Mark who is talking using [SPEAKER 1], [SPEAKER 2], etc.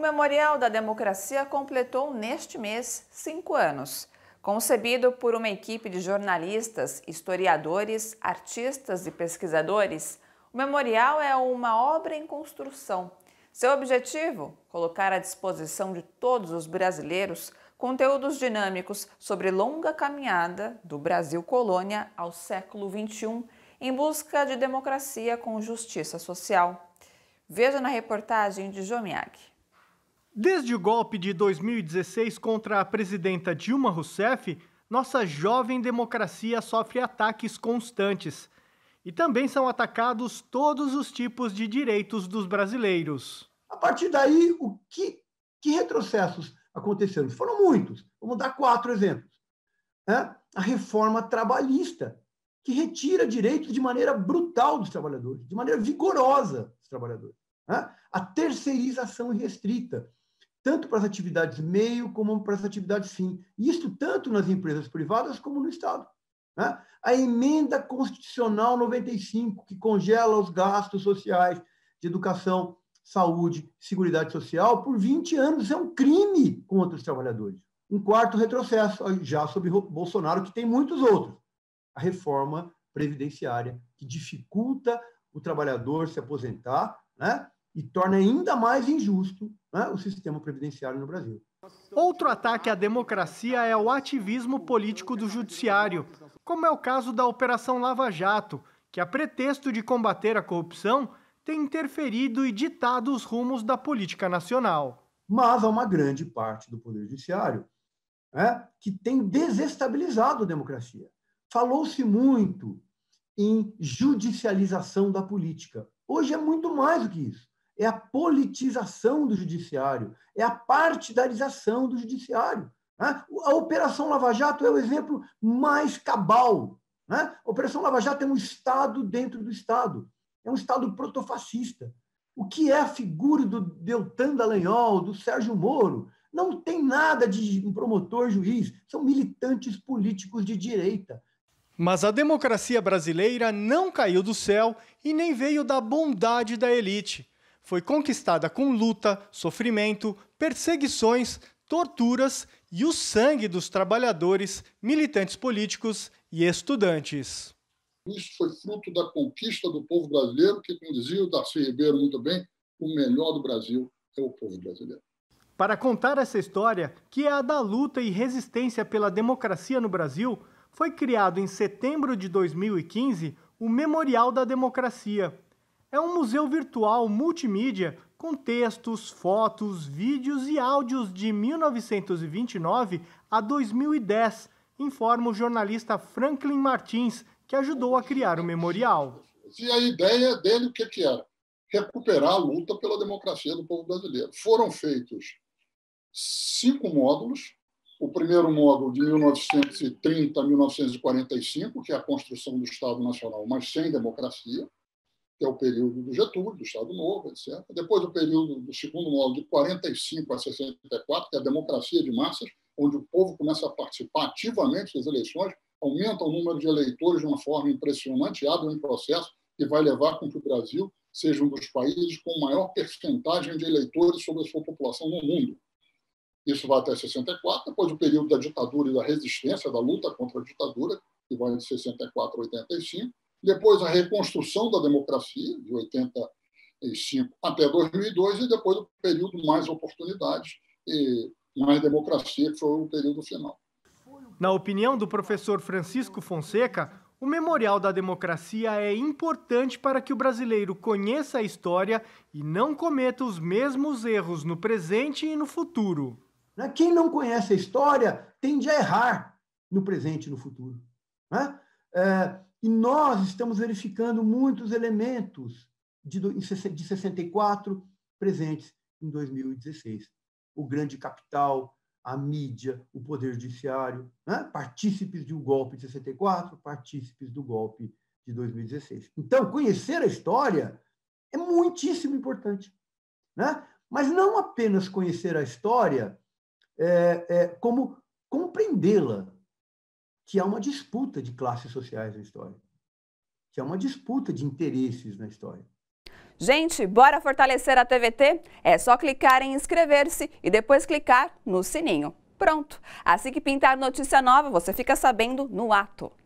[SPEAKER 1] Memorial da Democracia completou neste mês cinco anos. Concebido por uma equipe de jornalistas, historiadores, artistas e pesquisadores, o memorial é uma obra em construção. Seu objetivo? Colocar à disposição de todos os brasileiros conteúdos dinâmicos sobre longa caminhada do Brasil colônia ao século XXI em busca de democracia com justiça social. Veja na reportagem de Jomiag.
[SPEAKER 2] Desde o golpe de 2016 contra a presidenta Dilma Rousseff, nossa jovem democracia sofre ataques constantes. E também são atacados todos os tipos de direitos dos
[SPEAKER 3] brasileiros. A partir daí, o que, que retrocessos aconteceram? Foram muitos. Vamos dar quatro exemplos. É? A reforma trabalhista, que retira direitos de maneira brutal dos trabalhadores, de maneira vigorosa dos trabalhadores. É? A terceirização restrita, tanto para as atividades meio como para as atividades fim. Isto tanto nas empresas privadas como no Estado. Né? A emenda constitucional 95, que congela os gastos sociais de educação, saúde, seguridade social, por 20 anos é um crime contra os trabalhadores. Um quarto retrocesso, já sob Bolsonaro, que tem muitos outros. A reforma previdenciária, que dificulta o trabalhador se aposentar, né? e torna ainda mais injusto né, o sistema previdenciário no Brasil. Outro ataque à
[SPEAKER 2] democracia é o ativismo político do judiciário, como é o caso da Operação Lava Jato, que, a pretexto de combater a corrupção, tem interferido e
[SPEAKER 3] ditado os rumos da política nacional. Mas há uma grande parte do Poder Judiciário né, que tem desestabilizado a democracia. Falou-se muito em judicialização da política. Hoje é muito mais do que isso é a politização do judiciário, é a partidarização do judiciário. Né? A Operação Lava Jato é o exemplo mais cabal. Né? A Operação Lava Jato é um Estado dentro do Estado, é um Estado protofascista. O que é a figura do Deltan Dallagnol, do Sérgio Moro? Não tem nada de um promotor juiz, são militantes políticos de direita.
[SPEAKER 2] Mas a democracia brasileira não caiu do céu e nem veio da bondade da elite foi conquistada com luta, sofrimento, perseguições, torturas e o sangue dos trabalhadores, militantes políticos e estudantes.
[SPEAKER 4] Isso foi fruto da conquista do povo brasileiro, que, como dizia o Darcy Ribeiro muito bem, o melhor do Brasil é o povo brasileiro. Para contar essa história, que é a da
[SPEAKER 2] luta e resistência pela democracia no Brasil, foi criado em setembro de 2015 o Memorial da Democracia, é um museu virtual multimídia com textos, fotos, vídeos e áudios de 1929 a 2010, informa o jornalista Franklin Martins, que ajudou
[SPEAKER 4] a criar o memorial. E a ideia dele, o que, que era? Recuperar a luta pela democracia do povo brasileiro. Foram feitos cinco módulos. O primeiro módulo de 1930 a 1945, que é a construção do Estado Nacional, mas sem democracia que é o período do Getúlio, do Estado Novo, etc. Depois o período do segundo modo, de 45 a 64, que é a democracia de massas, onde o povo começa a participar ativamente das eleições, aumenta o número de eleitores de uma forma impressionante, abre um processo que vai levar com que o Brasil seja um dos países com maior percentagem de eleitores sobre a sua população no mundo. Isso vai até 64, depois o período da ditadura e da resistência, da luta contra a ditadura, que vai de 64 a 85, depois a reconstrução da democracia, de 85 até 2002, e depois o período mais oportunidades e mais democracia, que foi o período final.
[SPEAKER 2] Na opinião do professor Francisco Fonseca, o Memorial da Democracia é importante para que o brasileiro conheça a história e não cometa os mesmos erros no presente e no futuro. Né? Quem não conhece a
[SPEAKER 3] história tende a errar no presente e no futuro. Né? É, e nós estamos verificando muitos elementos de, de 64 presentes em 2016. O grande capital, a mídia, o poder judiciário, né? partícipes do golpe de 64, partícipes do golpe de 2016. Então, conhecer a história é muitíssimo importante. Né? Mas não apenas conhecer a história, é, é, como compreendê-la que há uma disputa de classes sociais na história, que há uma disputa de interesses na história.
[SPEAKER 1] Gente, bora fortalecer a TVT? É só clicar em inscrever-se e depois clicar no sininho. Pronto! Assim que pintar notícia nova, você fica sabendo no ato.